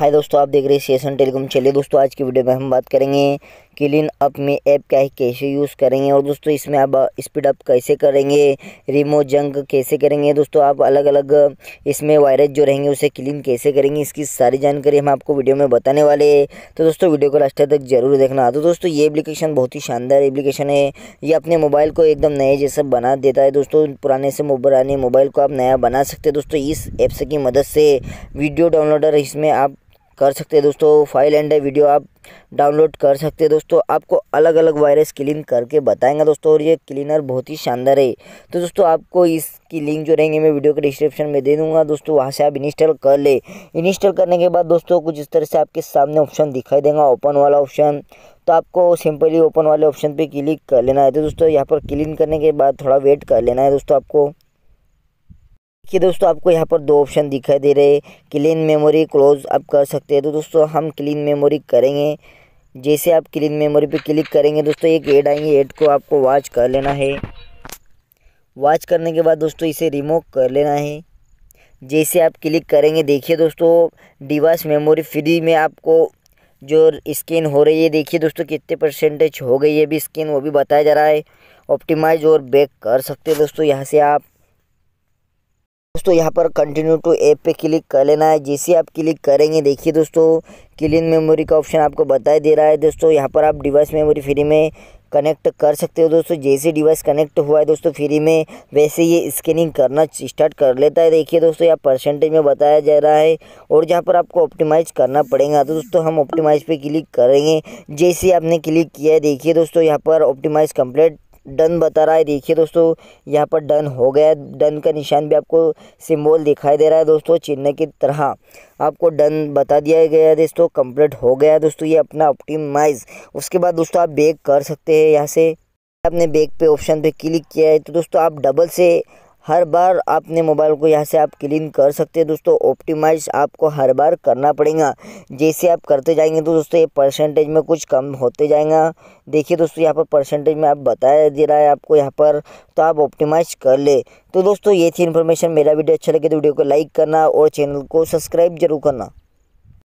हाय दोस्तों आप देख रहे हैं सेशन टेलीकॉम चलिए दोस्तों आज की वीडियो में हम बात करेंगे क्लीन अप में ऐप क्या है कैसे यूज़ करेंगे और दोस्तों इसमें आप स्पीड अप कैसे करेंगे रिमोट जंक कैसे करेंगे दोस्तों आप अलग अलग इसमें वायरस जो रहेंगे उसे क्लीन कैसे करेंगे इसकी सारी जानकारी हम आपको वीडियो में बताने वाले तो दोस्तों वीडियो को लास्ट तक जरूर देखना तो दोस्तों ये एप्लीकेशन बहुत ही शानदार एप्लीकेशन है ये अपने मोबाइल को एकदम नए जैसा बना देता है दोस्तों पुराने से पुराने मोबाइल को आप नया बना सकते हैं दोस्तों इस ऐप्स की मदद से वीडियो डाउनलोडर इसमें आप कर सकते हैं दोस्तों फाइल एंड वीडियो आप डाउनलोड कर सकते हैं दोस्तों आपको अलग अलग वायरस क्लीन करके बताएंगे दोस्तों और ये क्लीनर बहुत ही शानदार है तो दोस्तों आपको इसकी लिंक जो रहेंगे मैं वीडियो के डिस्क्रिप्शन में दे दूँगा दोस्तों वहाँ से आप इंस्टॉल कर ले इंस्टॉल करने के बाद दोस्तों कुछ इस तरह से आपके सामने ऑप्शन दिखाई देगा ओपन वाला ऑप्शन तो आपको सिंपली ओपन वाले ऑप्शन पर क्लिक कर लेना है तो दोस्तों यहाँ पर क्लीन करने के बाद थोड़ा वेट कर लेना है दोस्तों आपको देखिए दोस्तों आपको यहाँ पर दो ऑप्शन दिखाई दे रहे हैं क्लीन मेमोरी क्लोज आप कर सकते हैं तो दोस्तों हम क्लीन मेमोरी करेंगे जैसे आप क्लीन मेमोरी पे क्लिक करेंगे दोस्तों एक ऐड आएंगे ऐड को आपको वॉच कर लेना है वॉच करने के बाद दोस्तों इसे रिमूव कर लेना है जैसे आप क्लिक करेंगे देखिए दोस्तों डिवाइस मेमोरी फ्री में आपको जो स्कैन हो रही है देखिए दोस्तों कितने परसेंटेज हो गई है भी स्कैन वो भी बताया जा रहा है ऑप्टिमाइज और बैक कर सकते हैं दोस्तों यहाँ से आप दोस्तों यहाँ पर कंटिन्यू टू ऐप पे क्लिक कर लेना है जैसे आप क्लिक करेंगे देखिए दोस्तों क्लीन मेमोरी का ऑप्शन आपको बताई दे रहा है दोस्तों यहाँ पर आप डिवाइस मेमोरी फ्री में कनेक्ट कर सकते हो दोस्तों जैसे डिवाइस कनेक्ट हुआ है दोस्तों फ्री में वैसे ये स्कैनिंग करना स्टार्ट कर लेता है देखिए दोस्तों यहाँ परसेंटेज में बताया जा रहा है और जहाँ पर आपको ऑप्टिमाइज करना पड़ेगा तो दोस्तों हम ऑप्टिमाइज पे क्लिक करेंगे जैसे आपने क्लिक किया है देखिए दोस्तों यहाँ पर ऑप्टिमाइज कंप्लीट डन बता रहा है देखिए दोस्तों यहाँ पर डन हो गया डन का निशान भी आपको सिम्बॉल दिखाई दे रहा है दोस्तों चिन्ह की तरह आपको डन बता दिया गया है दोस्तों कंप्लीट हो गया है दोस्तों ये अपना ऑप्टिमाइज उसके बाद दोस्तों आप बेक कर सकते हैं यहाँ से आपने बेक पे ऑप्शन पे क्लिक किया है तो दोस्तों आप डबल से हर बार आपने मोबाइल को यहाँ से आप क्लीन कर सकते हैं दोस्तों ऑप्टिमाइज आपको हर बार करना पड़ेगा जैसे आप करते जाएंगे तो दोस्तों ये परसेंटेज में कुछ कम होते जाएगा देखिए दोस्तों यहाँ पर परसेंटेज में आप बताया दे रहा है आपको यहाँ पर तो आप ऑप्टिमाइज कर ले तो दोस्तों ये थी इन्फॉर्मेशन मेरा वीडियो अच्छा लगे तो वीडियो को लाइक करना और चैनल को सब्सक्राइब जरूर करना